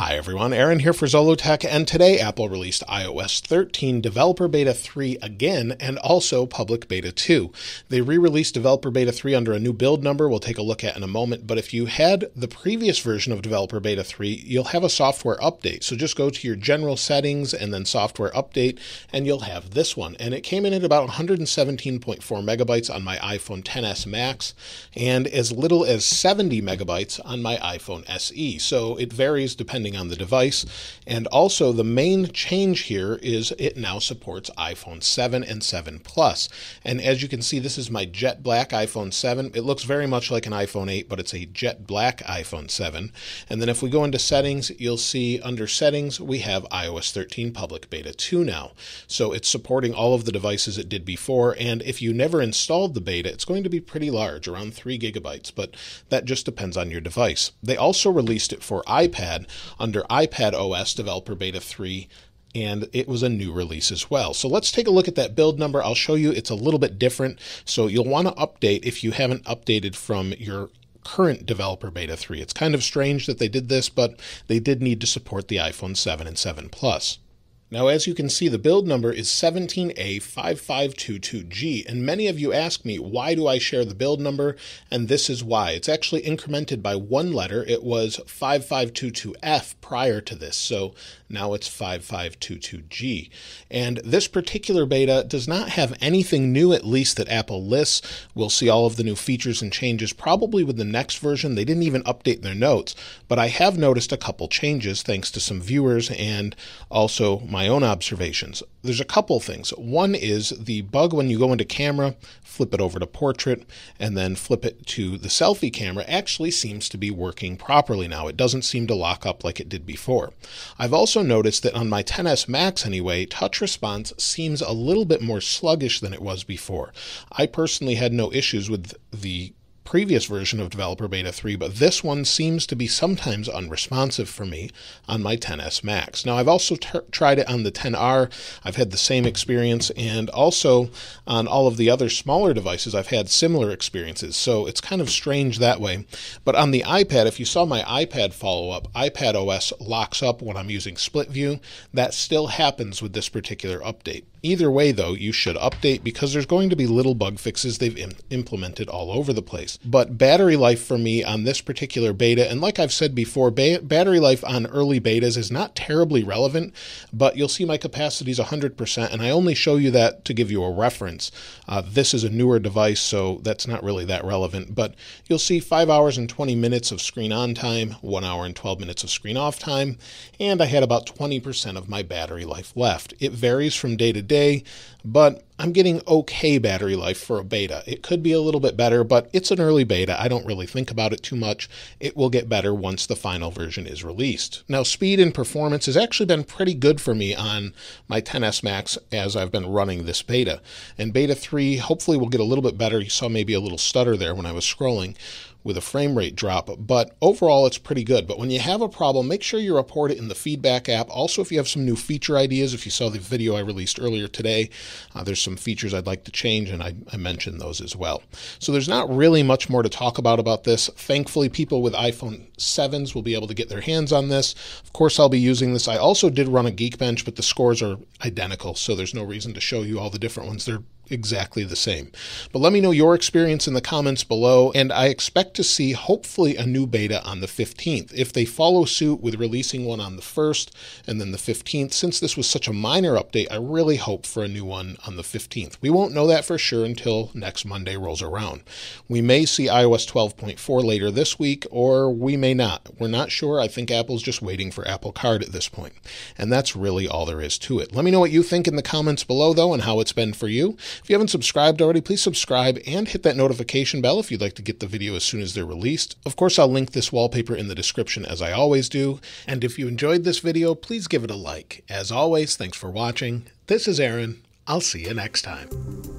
Hi everyone, Aaron here for Zolotech, and today Apple released iOS 13 Developer Beta 3 again and also Public Beta 2. They re-released Developer Beta 3 under a new build number we'll take a look at in a moment, but if you had the previous version of Developer Beta 3, you'll have a software update. So just go to your general settings and then software update, and you'll have this one. And it came in at about 117.4 megabytes on my iPhone 10s Max, and as little as 70 megabytes on my iPhone SE. So it varies depending depending on the device. And also, the main change here is it now supports iPhone 7 and 7 Plus. And as you can see, this is my jet black iPhone 7. It looks very much like an iPhone 8, but it's a jet black iPhone 7. And then if we go into settings, you'll see under settings, we have iOS 13 Public Beta 2 now. So it's supporting all of the devices it did before. And if you never installed the beta, it's going to be pretty large, around 3 gigabytes, but that just depends on your device. They also released it for iPad under iPad OS Developer Beta 3 and it was a new release as well. So let's take a look at that build number. I'll show you it's a little bit different. So you'll want to update if you haven't updated from your current developer beta 3. It's kind of strange that they did this, but they did need to support the iPhone 7 and 7 Plus. Now, as you can see, the build number is 17A5522G, and many of you ask me, why do I share the build number? And this is why. It's actually incremented by one letter. It was 5522F prior to this, so now it's 5522G. And this particular beta does not have anything new, at least that Apple lists. We'll see all of the new features and changes probably with the next version. They didn't even update their notes, but I have noticed a couple changes thanks to some viewers and also my my own observations. There's a couple things. One is the bug when you go into camera, flip it over to portrait, and then flip it to the selfie camera actually seems to be working properly now. It doesn't seem to lock up like it did before. I've also noticed that on my 10S Max anyway, touch response seems a little bit more sluggish than it was before. I personally had no issues with the previous version of Developer Beta 3, but this one seems to be sometimes unresponsive for me on my 10S Max. Now, I've also tried it on the 10R. I've had the same experience, and also on all of the other smaller devices, I've had similar experiences. So it's kind of strange that way. But on the iPad, if you saw my iPad follow up, iPad OS locks up when I'm using split view. That still happens with this particular update. Either way, though, you should update because there's going to be little bug fixes they've Im- implemented all over the place. But battery life for me on this particular beta, and like I've said before, ba- battery life on early betas is not terribly relevant, but you'll see my capacity is 100%, and I only show you that to give you a reference. Uh, this is a newer device, so that's not really that relevant, but you'll see 5 hours and 20 minutes of screen on time, 1 hour and 12 minutes of screen off time, and I had about 20% of my battery life left. It varies from day to day, but I'm getting okay battery life for a beta. It could be a little bit better, but it's an early beta. I don't really think about it too much. It will get better once the final version is released. Now, speed and performance has actually been pretty good for me on my 10S Max as I've been running this beta. And beta 3 hopefully will get a little bit better. You saw maybe a little stutter there when I was scrolling with a frame rate drop, but overall it's pretty good. But when you have a problem, make sure you report it in the feedback app. Also, if you have some new feature ideas, if you saw the video I released earlier today, uh, there's some features I'd like to change, and I, I mentioned those as well. So there's not really much more to talk about about this. Thankfully, people with iPhone 7s will be able to get their hands on this. Of course, I'll be using this. I also did run a Geekbench, but the scores are identical, so there's no reason to show you all the different ones. They're exactly the same. But let me know your experience in the comments below, and I expect to see hopefully a new beta on the 15th. If they follow suit with releasing one on the 1st and then the 15th, since this was such a minor update, I really hope for a new one on the 15th. We won't know that for sure until next Monday rolls around. We may see iOS 12.4 later this week, or we may not. We're not sure. I think Apple's just waiting for Apple Card at this point. And that's really all there is to it. Let me know what you think in the comments below, though, and how it's been for you. If you haven't subscribed already, please subscribe and hit that notification bell if you'd like to get the video as soon as they're released. Of course, I'll link this wallpaper in the description as I always do. And if you enjoyed this video, please give it a like. As always, thanks for watching. This is Aaron. I'll see you next time.